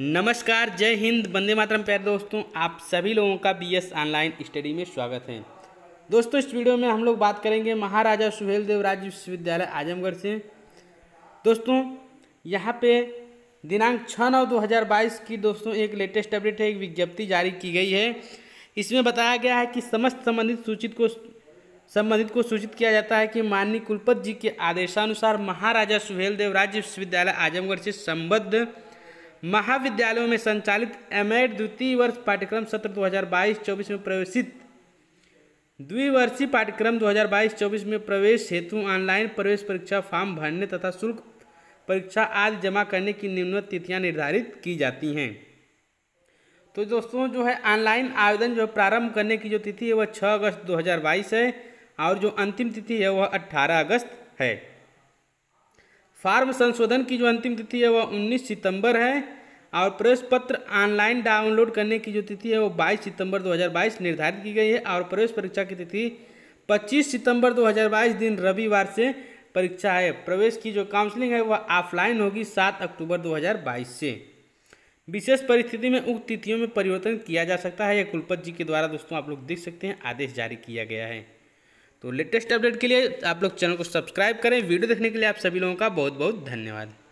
नमस्कार जय हिंद वंदे मातरम प्यार दोस्तों आप सभी लोगों का बीएस ऑनलाइन स्टडी में स्वागत है दोस्तों इस वीडियो में हम लोग बात करेंगे महाराजा सुहेलदेव राज्य विश्वविद्यालय आजमगढ़ से दोस्तों यहाँ पे दिनांक छः नौ दो हज़ार बाईस की दोस्तों एक लेटेस्ट अपडेट है एक विज्ञप्ति जारी की गई है इसमें बताया गया है कि समस्त संबंधित सूचित को संबंधित को सूचित किया जाता है कि माननीय कुलपत जी के आदेशानुसार महाराजा सुहेलदेव राज्य विश्वविद्यालय आजमगढ़ से संबद्ध महाविद्यालयों में संचालित एमएड द्वितीय वर्ष पाठ्यक्रम सत्र 2022-24 में प्रवेशित द्विवर्षीय पाठ्यक्रम 2022-24 में प्रवेश हेतु ऑनलाइन प्रवेश परीक्षा फॉर्म भरने तथा शुल्क परीक्षा आदि जमा करने की निम्न तिथियां निर्धारित की जाती हैं तो दोस्तों जो है ऑनलाइन आवेदन जो प्रारंभ करने की जो तिथि है वह छः अगस्त 2022 है और जो अंतिम तिथि है वह 18 अगस्त है फार्म संशोधन की जो अंतिम तिथि है वह 19 सितंबर है और प्रवेश पत्र ऑनलाइन डाउनलोड करने की जो तिथि है वो 22 सितंबर 2022 निर्धारित की गई है और प्रवेश परीक्षा की तिथि 25 सितंबर 2022 दिन रविवार से परीक्षा है प्रवेश की जो काउंसलिंग है वह ऑफलाइन होगी 7 अक्टूबर 2022 से विशेष परिस्थिति में उक्त तिथियों में परिवर्तन किया जा सकता है यह कुलपत जी के द्वारा दोस्तों आप लोग देख सकते हैं आदेश जारी किया गया है तो लेटेस्ट अपडेट के लिए आप लोग चैनल को सब्सक्राइब करें वीडियो देखने के लिए आप सभी लोगों का बहुत बहुत धन्यवाद